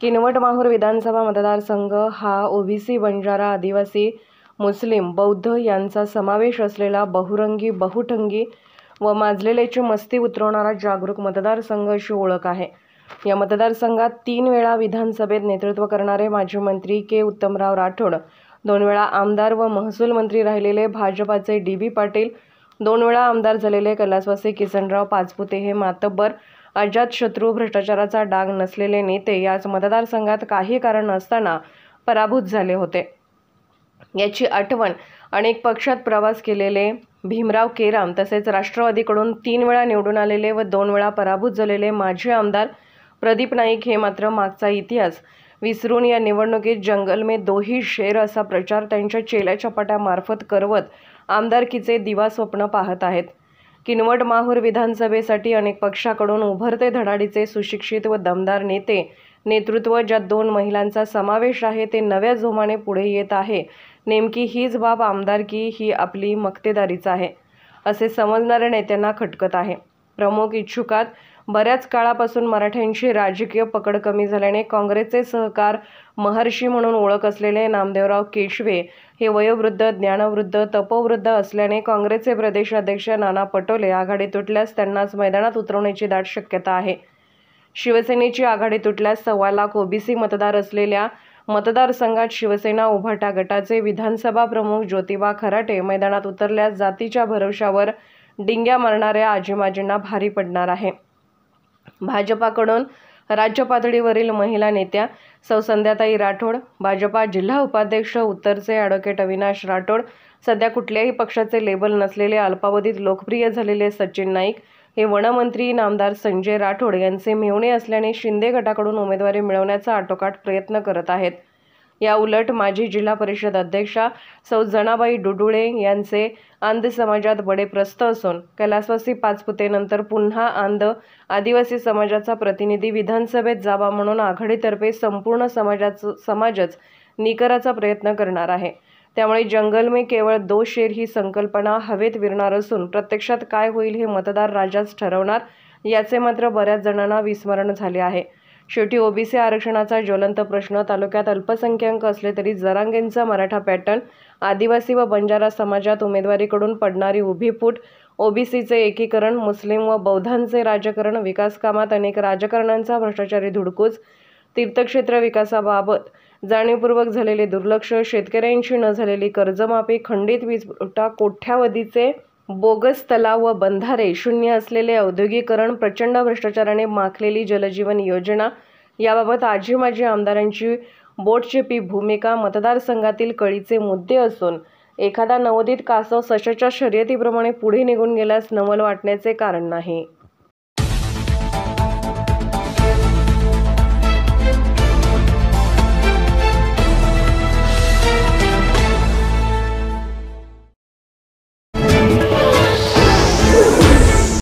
किनवट माहूर विधानसभा मतदारसंघ हा ओबीसी बंजारा आदिवासी मुस्लिम बौद्ध यांचा समावेश असलेला बहुरंगी बहुठंगी व माजलेल्याची मस्ती उतरवणारा जागरूक मतदारसंघ अशी ओळख आहे या मतदारसंघात तीन वेळा विधानसभेत नेतृत्व करणारे माजी मंत्री के उत्तमराव राठोड दोन वेळा आमदार व महसूल मंत्री राहिलेले भाजपाचे डी बी पाटील दोन वेळा आमदार झालेले कलास्वासी किसनराव पाचपुते हे मातब्बर शत्रू भ्रष्टाचाराचा डाग नसलेले नेते याच मतदारसंघात काही कारण नसताना पराभूत झाले होते याची आठवण अनेक पक्षात प्रवास केलेले भीमराव केराम तसेच राष्ट्रवादीकडून तीन वेळा निवडून आलेले व दोन वेळा पराभूत झालेले माजी आमदार प्रदीप नाईक हे मात्र मागचा इतिहास विसरून या निवडणुकीत जंगल में दोही शेर असा प्रचार त्यांच्या चेल्या चपाट्यामार्फत करवत आमदारकीचे दिवा स्वप्न पाहत आहेत किनवट माहूर विधानसभेसाठी अनेक पक्षाकडून उभरते धडाडीचे सुशिक्षित व दमदार नेते नेतृत्व ज्यात दोन महिलांचा समावेश आहे ते नव्या जोमाने पुढे येत आहे नेमकी हीच बाब आमदारकी ही आपली मक्तेदारीच आहे असे समजणाऱ्या नेत्यांना खटकत आहे प्रमुख इच्छुकात बऱ्याच काळापासून मराठ्यांची राजकीय पकड कमी झाल्याने काँग्रेसचे सहकार महर्षी म्हणून ओळख असलेले नामदेवराव केशवे हे वयोवृद्ध ज्ञानवृद्ध तपोवृद्ध असल्याने काँग्रेसचे प्रदेशाध्यक्ष नाना पटोले आघाडी तुटल्यास त्यांनाच मैदानात उतरवण्याची दाट शक्यता आहे शिवसेनेची आघाडी तुटल्यास सव्वा लाख ओबीसी मतदार असलेल्या मतदारसंघात शिवसेना उभाटा गटाचे विधानसभा प्रमुख ज्योतिबा खराटे मैदानात उतरल्यास जातीच्या भरवशावर डिंग्या मारणाऱ्या आजीमाजींना भारी पडणार आहे भाजपाकडून राज्य पातळीवरील महिला नेत्या सौ संध्याताई राठोड भाजपा जिल्हा उपाध्यक्ष उत्तरचे ॲडव्होकेट अविनाश राठोड सध्या कुठल्याही पक्षाचे लेबल नसलेले अल्पावधीत लोकप्रिय झालेले सचिन नाईक हे वनमंत्री नामदार संजय राठोड यांचे मेवणे असल्याने शिंदे गटाकडून उमेदवारी मिळवण्याचा आटोकाट प्रयत्न करत आहेत या उलट माजी जिल्हा परिषद अध्यक्षा सौ जनाबाई डुडुळे यांचे आंध समाजात बडे प्रस्त असून कैलासवासी पाचपुतेनंतर पुन्हा आंध आदिवासी समाजाचा प्रतिनिधी विधानसभेत जावा म्हणून आघाडीतर्फे संपूर्ण समाजाचं समाजच निकराचा प्रयत्न करणार आहे त्यामुळे जंगल में केवळ दो शेर ही संकल्पना हवेत विरणार असून प्रत्यक्षात काय होईल हे मतदार राजाच ठरवणार याचे मात्र बऱ्याच जणांना विस्मरण झाले आहे शेवटी ओबीसी आरक्षणाचा ज्वलंत प्रश्न तालुक्यात अल्पसंख्याक असले तरी जरांगेंचा मराठा पॅटर्न आदिवासी व बंजारा समाजात उमेदवारीकडून पडणारी उभी फूट ओबीसीचे एकीकरण मुस्लिम व बौद्धांचे राजकारण विकासकामात अनेक राजकारणांचा भ्रष्टाचारी धुडकूच तीर्थक्षेत्र विकासाबाबत जाणीवपूर्वक झालेले दुर्लक्ष शेतकऱ्यांशी न झालेली कर्जमाफी खंडित वीज पुरवठा कोट्यावधीचे बोगस तलाव व बंधारे शून्य असलेले औद्योगिकरण प्रचंड भ्रष्टाचाराने माखलेली जलजीवन योजना याबाबत आजी माजी आमदारांची बोटचेपी भूमिका मतदारसंघातील कळीचे मुद्दे असून एखादा नवोदित कासव सशाच्या शर्यतीप्रमाणे पुढे निघून गेल्यास नवल वाटण्याचे कारण नाही